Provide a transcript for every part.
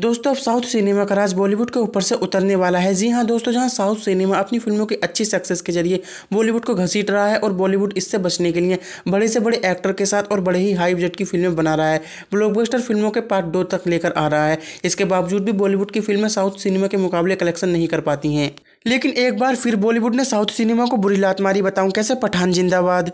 दोस्तों अब south cinema का राज बॉलीवुड के ऊपर से उतरने वाला है जी हाँ दोस्तों जहाँ साउथ सिनेमा अपनी फिल्मों की अच्छी सक्सेस के जरिए बॉलीवुड को घसीट रहा है और बॉलीवुड इससे बचने के लिए बड़े से बड़े एक्टर के साथ और बड़े ही हाई बजट की फिल्में बना रहा है ब्लॉकबस्टर फिल्मों के पार्ट दो तक लेकर आ रहा है इसके बावजूद भी बॉलीवुड की फिल्में साउथ सिनेमा के मुकाबले कलेक्शन नहीं कर पाती हैं लेकिन एक बार फिर बॉलीवुड ने साउथ सिनेमा को बुरी लात मारी बताऊँ कैसे पठान जिंदाबाद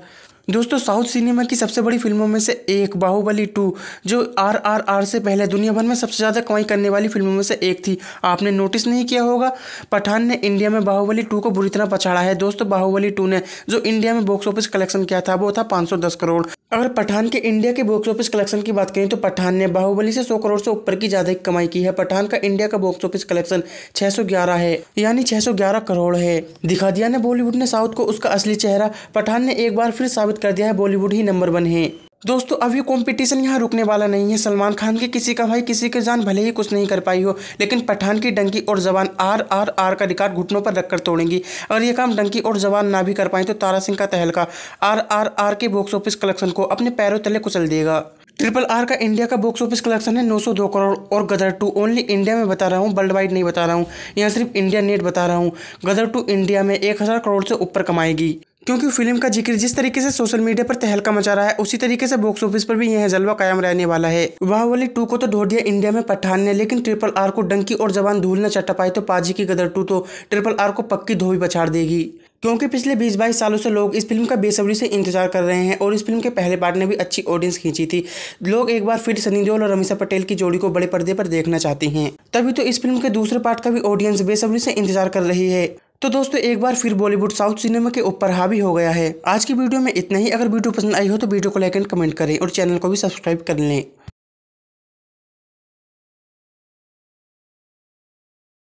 दोस्तों साउथ सिनेमा की सबसे बड़ी फिल्मों में से एक बाहुबली टू जो आर आर आर से पहले दुनिया भर में सबसे ज़्यादा कमाई करने वाली फिल्मों में से एक थी आपने नोटिस नहीं किया होगा पठान ने इंडिया में बाहुबली टू को बुरी तरह पछाड़ा है दोस्तों बाहुबली टू ने जो इंडिया में बॉक्स ऑफिस कलेक्शन किया था वो था पाँच करोड़ अगर पठान के इंडिया के बॉक्स ऑफिस कलेक्शन की बात करें तो पठान ने बाहुबली से 100 करोड़ से ऊपर की ज़्यादा कमाई की है पठान का इंडिया का बॉक्स ऑफिस कलेक्शन 611 है यानी 611 करोड़ है दिखा दिया ने बॉलीवुड ने साउथ को उसका असली चेहरा पठान ने एक बार फिर साबित कर दिया है बॉलीवुड ही नंबर वन है दोस्तों अभी कंपटीशन यहाँ रुकने वाला नहीं है सलमान खान के किसी का भाई किसी के जान भले ही कुछ नहीं कर पाई हो लेकिन पठान की डंकी और जवान आर आर आर का रिकॉर्ड घुटनों पर रखकर तोड़ेंगी अगर ये काम डंकी और जवान ना भी कर पाए तो तारा सिंह का तहलका आर आर आर के बॉक्स ऑफिस कलेक्शन को अपने पैरों तले कुचल देगा ट्रिपल आर का इंडिया का बॉक्स ऑफिस कलेक्शन है 902 करोड़ और गदर टू ओनली इंडिया में बता रहा हूँ वर्ल्ड वाइड नहीं बता रहा हूँ यहाँ सिर्फ इंडिया नेट बता रहा हूँ गदर टू इंडिया में एक हज़ार करोड़ से ऊपर कमाएगी क्योंकि फिल्म का जिक्र जिस तरीके से सोशल मीडिया पर तहलका मचा रहा है उसी तरीके से बॉक्स ऑफिस पर भी यह जलवा कायम रहने वाला है बाहुबली टू को तो दिया इंडिया में पठान ने लेकिन ट्रिपल आर को डंकी और जवान धूल ने पाई तो पाजी की गदर टू तो ट्रिपल आर को पक्की धोबी पछाड़ देगी क्योंकि पिछले 20-22 सालों से लोग इस फिल्म का बेसब्री से इंतजार कर रहे हैं और इस फिल्म के पहले पार्ट ने भी अच्छी ऑडियंस खींची थी लोग एक बार फिर सनी देओल और अमीषा पटेल की जोड़ी को बड़े पर्दे पर देखना चाहते हैं तभी तो इस फिल्म के दूसरे पार्ट का भी ऑडियंस बेसब्री से इंतजार कर रही है तो दोस्तों एक बार फिर बॉलीवुड साउथ सिनेमा के ऊपर हावी हो गया है आज की वीडियो में इतना ही अगर वीडियो पसंद आई हो तो वीडियो को लाइक एंड कमेंट करें और चैनल को भी सब्सक्राइब कर लें